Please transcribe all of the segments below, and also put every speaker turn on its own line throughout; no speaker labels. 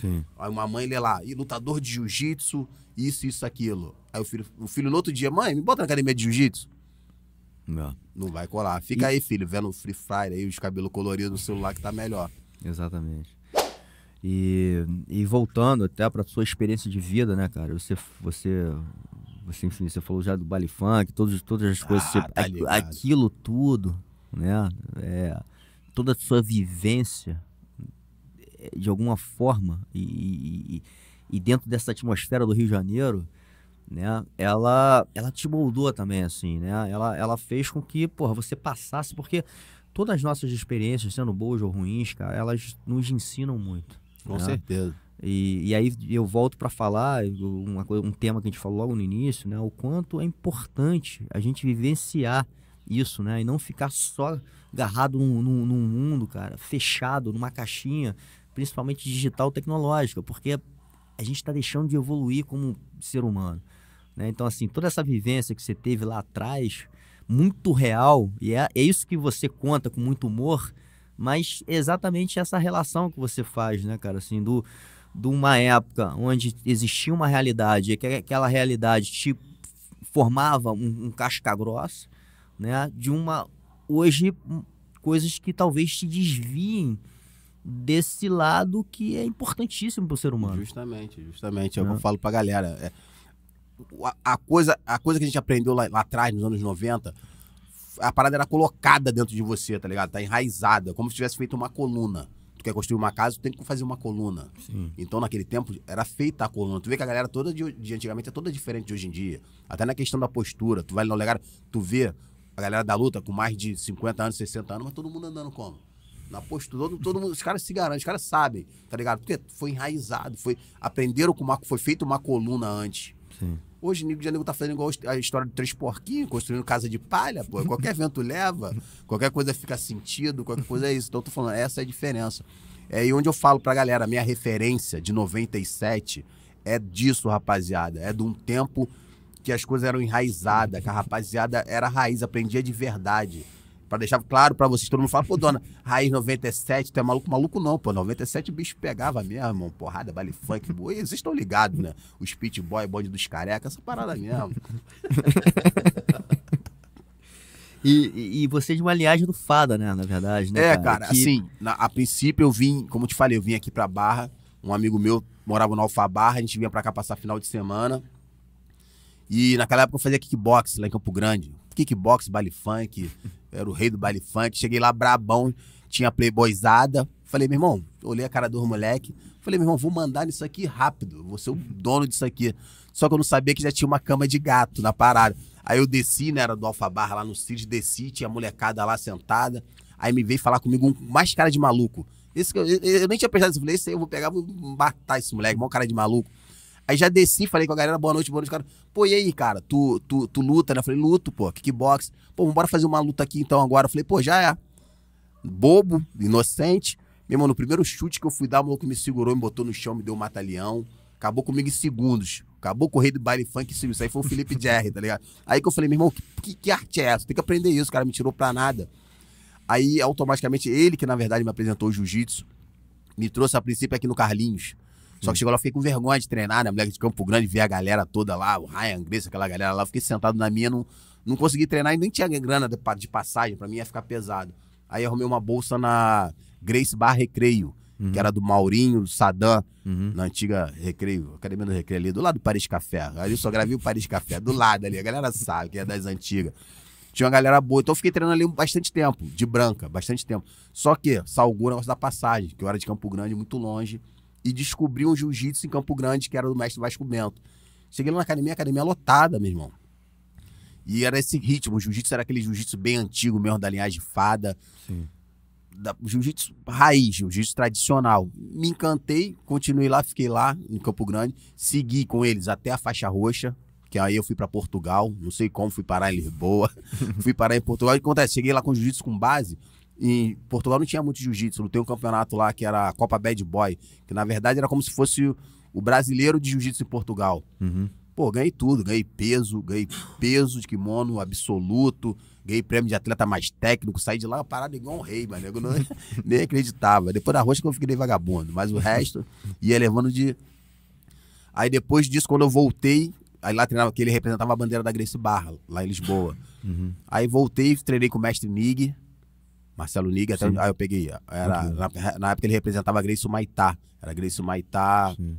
Sim. Aí uma mãe lê lá, e lutador de jiu-jitsu, isso, isso, aquilo. Aí o filho, o filho no outro dia, mãe, me bota na academia de jiu-jitsu. Não. Não vai colar. Fica e... aí, filho, vendo o Free Fire aí, os cabelos coloridos no celular que tá melhor.
Exatamente. E, e voltando até para sua experiência de vida, né, cara? Você, você, você, enfim, você falou já do baile funk, todos, todas as ah, coisas, tipo, você, tá aquilo tudo, né? É, toda a sua vivência de alguma forma, e, e, e, dentro dessa atmosfera do Rio de Janeiro, né, ela, ela te moldou também, assim, né? Ela, ela fez com que, porra, você passasse, porque todas as nossas experiências, sendo boas ou ruins, cara, elas nos ensinam muito. Com né? certeza. E, e, aí eu volto para falar uma coisa, um tema que a gente falou logo no início, né? O quanto é importante a gente vivenciar isso, né? E não ficar só agarrado num, num, num mundo, cara, fechado, numa caixinha, principalmente digital tecnológica, porque a gente está deixando de evoluir como ser humano. Né? Então, assim, toda essa vivência que você teve lá atrás, muito real, e é, é isso que você conta com muito humor, mas é exatamente essa relação que você faz, né, cara? Assim, do, de uma época onde existia uma realidade e que aquela realidade te formava um, um casca grossa, né? De uma hoje hum, coisas que talvez te desviem desse lado que é importantíssimo para o ser humano.
Justamente, justamente. É o que eu né? falo para a galera. É, a, a, coisa, a coisa que a gente aprendeu lá, lá atrás, nos anos 90, a parada era colocada dentro de você, tá ligado? Tá enraizada, como se tivesse feito uma coluna. Tu quer construir uma casa, tu tem que fazer uma coluna. Sim. Então, naquele tempo, era feita a coluna. Tu vê que a galera toda de, de antigamente é toda diferente de hoje em dia. Até na questão da postura. Tu vai no lugar, tu vê a galera da luta com mais de 50 anos, 60 anos, mas todo mundo andando como? na postura, todo, mundo, os caras se garantem, os caras sabem, tá ligado? Porque foi enraizado, foi aprenderam com uma, foi feita uma coluna antes. Sim. Hoje o Nego de Janeiro tá fazendo igual a história do Três Porquinhos, construindo casa de palha, pô. Qualquer vento leva, qualquer coisa fica sentido, qualquer coisa é isso. Então eu tô falando, essa é a diferença. É aí onde eu falo pra galera, a minha referência de 97 é disso, rapaziada. É de um tempo que as coisas eram enraizadas, que a rapaziada era a raiz, aprendia de verdade. Pra deixar claro pra vocês, todo mundo fala, pô, dona, Raiz 97, tu é maluco? Maluco não, pô. 97 bicho pegava mesmo, irmão. Porrada, baile funk. Pô, vocês estão ligados, né? Os pit boy, bonde dos carecas essa parada mesmo. E, e, e você de uma linhagem do Fada, né? Na verdade, né? É, cara, cara que... assim, na, a princípio eu vim, como eu te falei, eu vim aqui pra Barra. Um amigo meu morava no Barra a gente vinha pra cá passar final de semana. E naquela época eu fazia kickbox lá em Campo Grande kickbox, baile funk, era o rei do baile funk. Cheguei lá brabão, tinha playboyzada. Falei, meu irmão, olhei a cara do moleque. Falei, meu irmão, vou mandar nisso aqui rápido, vou ser o dono disso aqui. Só que eu não sabia que já tinha uma cama de gato na parada. Aí eu desci, né, era do Alfa Barra lá no Cid, desci, tinha a molecada lá sentada. Aí me veio falar comigo um mais cara de maluco. Esse, eu, eu, eu nem tinha pensado eu falei, esse aí eu vou pegar, vou matar esse moleque, mó cara de maluco. Aí já desci, falei com a galera, boa noite, boa noite, cara. Pô, e aí, cara, tu, tu, tu luta, né? Eu falei, luto, pô, kickbox. Pô, bora fazer uma luta aqui então agora. Eu falei, pô, já é. Bobo, inocente. Meu irmão, no primeiro chute que eu fui dar, o maluco me segurou, me botou no chão, me deu um mata-leão. Acabou comigo em segundos. Acabou com o rei do baile funk segundos. Isso aí foi o Felipe Jerry, tá ligado? Aí que eu falei, meu irmão, que, que arte é essa? Tem que aprender isso, o cara me tirou pra nada. Aí, automaticamente, ele que, na verdade, me apresentou o jiu-jitsu, me trouxe a princípio aqui no Carlinhos. Só que hum. chegou lá, fiquei com vergonha de treinar, né? Moleque de Campo Grande, ver a galera toda lá, o Ryan, Grace, aquela galera lá. fiquei sentado na minha, não, não consegui treinar e nem tinha grana de, de passagem, pra mim ia ficar pesado. Aí arrumei uma bolsa na Grace Bar Recreio, uhum. que era do Maurinho, do Sadam, uhum. na antiga Recreio, Academia do Recreio ali, do lado do Paris Café. aí eu só gravei o Paris Café, do lado ali, a galera sabe que é das antigas. Tinha uma galera boa, então eu fiquei treinando ali bastante tempo, de branca, bastante tempo. Só que salgou o é negócio da passagem, que eu era de Campo Grande, muito longe e descobri um jiu-jitsu em Campo Grande, que era do mestre Vasco Bento. Cheguei lá na academia, academia lotada, meu irmão. E era esse ritmo, o jiu-jitsu era aquele jiu-jitsu bem antigo mesmo, da linhagem fada. Jiu-jitsu raiz, jiu-jitsu tradicional. Me encantei, continuei lá, fiquei lá em Campo Grande, segui com eles até a faixa roxa, que aí eu fui para Portugal, não sei como, fui parar em Lisboa, fui parar em Portugal. O que acontece? Cheguei lá com jiu-jitsu com base, em Portugal não tinha muito jiu-jitsu, lutei um campeonato lá que era a Copa Bad Boy, que na verdade era como se fosse o brasileiro de jiu-jitsu em Portugal. Uhum. Pô, ganhei tudo, ganhei peso, ganhei peso de kimono absoluto, ganhei prêmio de atleta mais técnico, saí de lá parado igual um rei, mas nego não, nem acreditava. Depois da rocha que eu fiquei vagabundo, mas o resto ia levando de. Aí depois disso, quando eu voltei, aí lá treinava, que ele representava a bandeira da Grace Barra, lá em Lisboa. Uhum. Aí voltei, treinei com o mestre Mig, Marcelo Nigue, até aí ah, eu peguei. Era, na, na, época ele representava a Greice Maitá. Era Greice Maitá, Sim.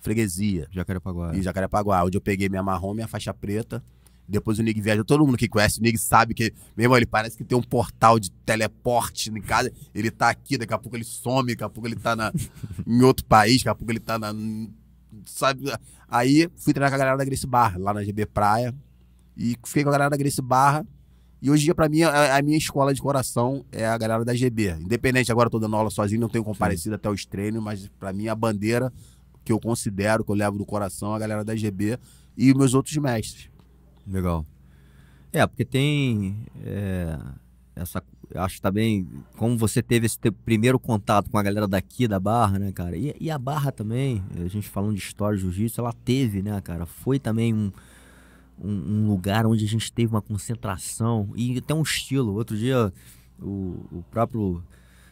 freguesia. Jacarepaguá. E é. Jacarepaguá, onde eu peguei minha marrom, minha faixa preta. Depois o Nig viaja. Todo mundo que conhece o Nig sabe que, mesmo ele parece que tem um portal de teleporte em casa. Ele tá aqui, daqui a pouco ele some, daqui a pouco ele tá na, em outro país, daqui a pouco ele tá na. Sabe? Aí fui treinar com a galera da Grace Barra, lá na GB Praia. E fiquei com a galera da Grace Barra. E hoje em dia, para mim, a, a, minha escola de coração é a galera da GB. Independente, agora eu tô dando aula sozinho, não tenho comparecido Sim. até os treinos, mas para mim a bandeira que eu considero, que eu levo do coração, é a galera da GB e
meus outros mestres. Legal. É, porque tem é, essa. Acho também, tá como você teve esse primeiro contato com a galera daqui da Barra, né, cara? E, e a Barra também, a gente falando de história de jiu-jitsu, ela teve, né, cara? Foi também um um, um, lugar onde a gente teve uma concentração e até um estilo. Outro dia, o, o próprio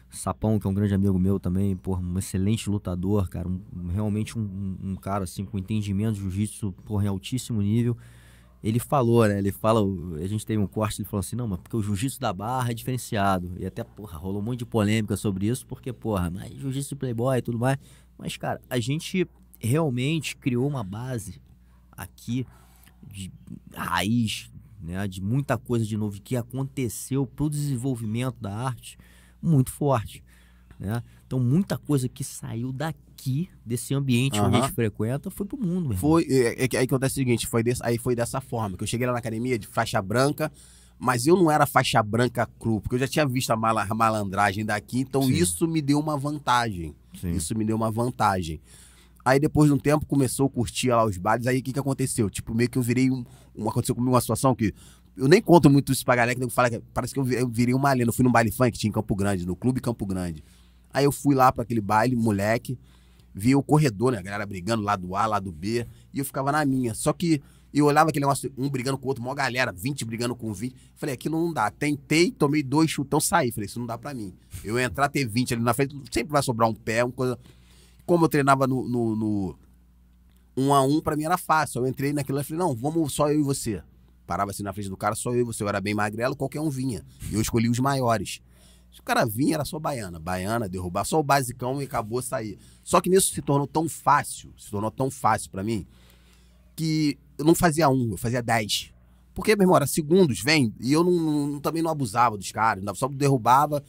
Sapão, que é um grande amigo meu também, porra, um excelente lutador, cara, um, realmente um, um, cara assim com entendimento de jiu-jitsu em altíssimo nível. Ele falou, né? Ele fala, a gente teve um corte, ele falou assim: não, mas porque o jiu-jitsu da barra é diferenciado. E até, porra, rolou um monte de polêmica sobre isso, porque, porra, mas jiu-jitsu playboy e tudo mais. Mas, cara, a gente realmente criou uma base aqui de raiz, né, de muita coisa de novo que aconteceu para o desenvolvimento da arte muito forte. Né? Então, muita coisa que saiu daqui, desse ambiente uhum. a gente frequenta, foi pro mundo. Mesmo.
Foi, é, é, aí acontece o seguinte, foi desse, aí foi dessa forma, que eu cheguei lá na academia de faixa branca, mas eu não era faixa branca cru, porque eu já tinha visto a malandragem daqui, então Sim. isso me deu uma vantagem. Sim. Isso me deu uma vantagem. Aí depois de um tempo começou a curtir lá os bailes. Aí o que, que aconteceu? Tipo, meio que eu virei um. um aconteceu comigo uma situação que. Eu nem conto muito isso pra galera que fala que parece que eu, virei uma lenda. Eu fui num baile funk que tinha em Campo Grande, no Clube Campo Grande. Aí eu fui lá para aquele baile, moleque, vi o corredor, né? A galera brigando lá do A, lá do B, e eu ficava na minha. Só que eu olhava aquele negócio, um brigando com o outro, mó galera, 20 brigando com 20. Falei, aquilo não dá. Tentei, tomei dois chutão, saí. Falei, isso não dá para mim. Eu entrar, ter 20 ali na frente, sempre vai sobrar um pé, uma coisa como eu treinava no, no, no um a um, para mim era fácil. Eu entrei naquilo e falei, não, vamos só eu e você. Parava assim na frente do cara, só eu e você. Eu era bem magrelo, qualquer um vinha. E eu escolhi os maiores. Se o cara vinha, era só baiana. Baiana, derrubar, só o basicão e acabou sair. Só que nisso se tornou tão fácil, se tornou tão fácil para mim, que eu não fazia um, eu fazia dez. Porque, meu irmão, era segundos, vem. E eu não, não, também não abusava dos caras, só derrubava,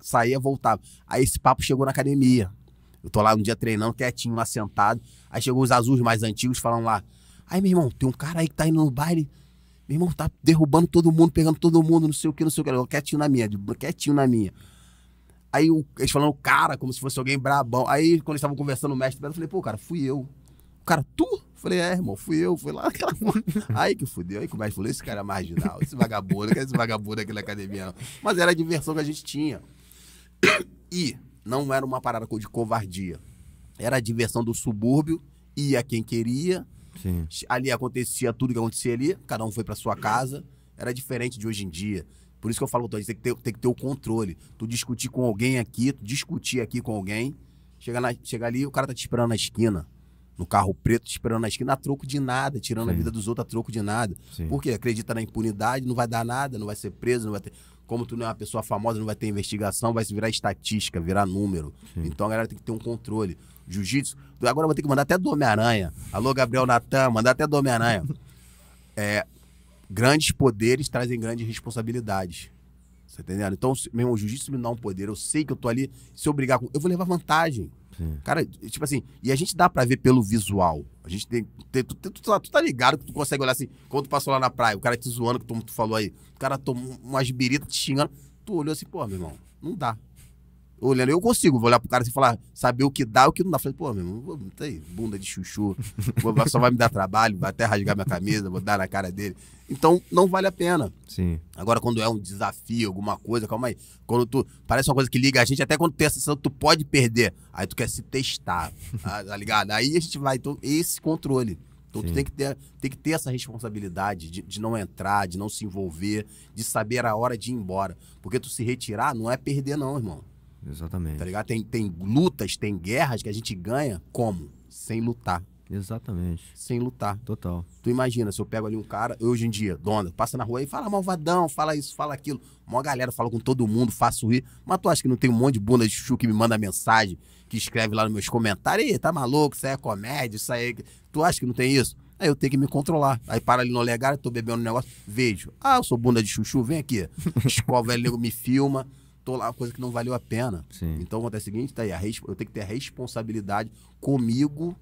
saía, voltava. Aí esse papo chegou na academia. Eu tô lá um dia treinando, quietinho, lá sentado. Aí chegou os azuis mais antigos falam lá. Aí, meu irmão, tem um cara aí que tá indo no baile. Meu irmão, tá derrubando todo mundo, pegando todo mundo, não sei o que, não sei o que. Eu, quietinho na minha, quietinho na minha. Aí eles falando, cara, como se fosse alguém brabão. Aí, quando eles estavam conversando, o mestre, eu falei, pô, cara, fui eu. O cara, tu? Falei, é, irmão, fui eu, fui lá naquela. Aí que fudeu, aí que o mestre falou: esse cara é marginal, esse vagabundo, que esse vagabundo aqui na academia. Mas era a diversão que a gente tinha. E não era uma parada de covardia. Era a diversão do subúrbio, ia quem queria. Sim. Ali acontecia tudo que acontecia ali, cada um foi para sua casa. Era diferente de hoje em dia. Por isso que eu falo, Tony, tem que ter, tem que ter o controle. Tu discutir com alguém aqui, tu discutir aqui com alguém, chegar, na, chega ali, o cara tá te esperando na esquina no carro preto, esperando na esquina, a troco de nada, tirando Sim. a vida dos outros a troco de nada. Sim. Por quê? Acredita na impunidade, não vai dar nada, não vai ser preso, não vai ter. Como tu não é uma pessoa famosa, não vai ter investigação, vai se virar estatística, virar número. Sim. Então a galera tem que ter um controle. Jiu-jitsu, agora eu vou ter que mandar até do Homem-Aranha. Alô, Gabriel Natan, mandar até do Homem-Aranha. É, grandes poderes trazem grandes responsabilidades. Você tá entendendo? Então, meu irmão, o jiu-jitsu me dá um poder. Eu sei que eu tô ali, se eu brigar com. Eu vou levar vantagem. Sim. Cara, tipo assim, e a gente dá para ver pelo visual. A gente tem. tem tu, tu, tu, tá, tu, tá ligado que tu consegue olhar assim, quando passou lá na praia, o cara te zoando, que tu, falou aí, o cara tomou umas biritas te xingando. Tu olhou assim, pô, meu irmão, não dá olhando. Eu consigo, vou olhar pro cara assim e falar, saber o que dá o que não dá. Falei, pô, meu irmão, tá aí, bunda de chuchu, só vai me dar trabalho, vai até rasgar minha camisa, vou dar na cara dele. Então, não vale a pena. Sim. Agora, quando é um desafio, alguma coisa, calma aí. Quando tu. Parece uma coisa que liga a gente, até quando tem essa sensação, tu pode perder. Aí tu quer se testar, tá, tá ligado? Aí a gente vai, então, esse controle. Então Sim. tu tem que, ter, tem que ter essa responsabilidade de, de não entrar, de não se envolver, de saber a hora de ir embora. Porque tu se retirar não é perder, não, irmão. Exatamente. Tá ligado? Tem, tem lutas, tem guerras que a gente ganha como? Sem lutar. Exatamente. Sem lutar. Total. Tu imagina, se eu pego ali um cara, hoje em dia, dona, passa na rua e fala malvadão, fala isso, fala aquilo. Mó galera fala com todo mundo, faço rir. Mas tu acha que não tem um monte de bunda de chuchu que me manda mensagem, que escreve lá nos meus comentários? Ih, tá maluco, isso aí é comédia, isso aí. É tu acha que não tem isso? Aí eu tenho que me controlar. Aí para ali no legal, tô bebendo um negócio, vejo. Ah, eu sou bunda de chuchu, vem aqui. Escola, velho, nego me filma tô lá uma coisa que não valeu a pena. Sim. Então acontece o seguinte, tá aí, eu tenho que ter a responsabilidade comigo,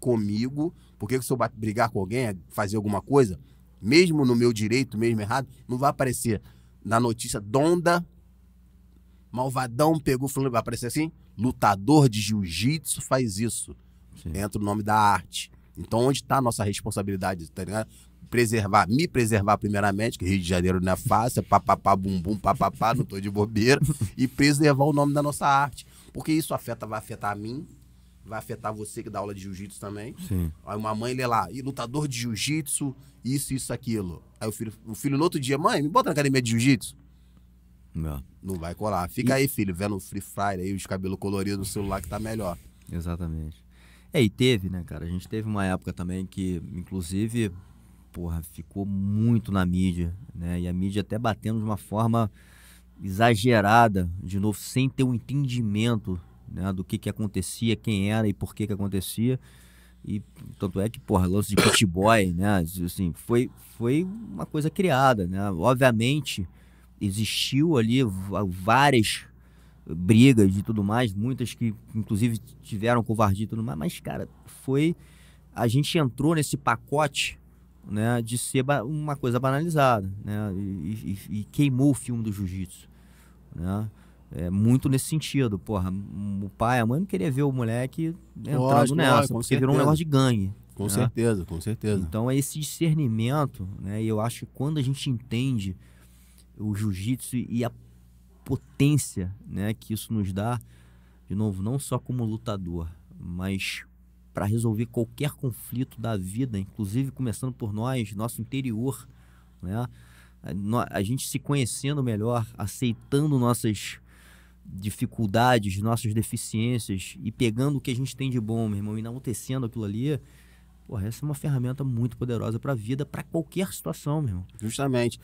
comigo, porque se eu brigar com alguém, é fazer alguma coisa, mesmo no meu direito, mesmo errado, não vai aparecer na notícia Donda, malvadão, pegou fulano, vai aparecer assim, lutador de jiu-jitsu faz isso. Sim. Entra o nome da arte. Então, onde está a nossa responsabilidade, tá ligado? preservar, me preservar primeiramente, que Rio de Janeiro não é fácil, papapá, bumbum, papapá, não tô de bobeira, e preservar o nome da nossa arte. Porque isso afeta, vai afetar a mim, vai afetar você que dá aula de jiu-jitsu também. Sim. Aí uma mãe lê lá, e lutador de jiu-jitsu, isso, isso, aquilo. Aí o filho, o filho no outro dia, mãe, me bota na academia de jiu-jitsu. Não. Não vai colar. Fica e... aí, filho, vendo o Free Fire aí, os cabelos coloridos no celular que tá melhor.
Exatamente. É, e teve, né, cara? A gente teve uma época também que, inclusive, porra, ficou muito na mídia, né? E a mídia até batendo de uma forma exagerada, de novo, sem ter um entendimento né, do que, que acontecia, quem era e por que, que acontecia. E tanto é que, porra, lance de pit boy, né? Assim, foi, foi uma coisa criada, né? Obviamente, existiu ali várias brigas e tudo mais, muitas que inclusive tiveram covardia e tudo mais, mas, cara, foi. A gente entrou nesse pacote né, de ser uma coisa banalizada, né, e, e, e queimou o filme do jiu-jitsu, né, é, muito nesse sentido, porra, o pai, a mãe não queria ver o moleque entrando Lógico, nessa, porque certeza. virou um negócio de gangue. Com né? certeza, com certeza. Então é esse discernimento, né, e eu acho que quando a gente entende o jiu-jitsu e a potência, né, que isso nos dá, de novo, não só como lutador, mas para resolver qualquer conflito da vida, inclusive começando por nós, nosso interior, né? A gente se conhecendo melhor, aceitando nossas dificuldades, nossas deficiências e pegando o que a gente tem de bom, meu irmão, e enaltecendo aquilo ali, porra, essa é uma ferramenta muito poderosa para a vida, para qualquer situação, meu irmão. Justamente.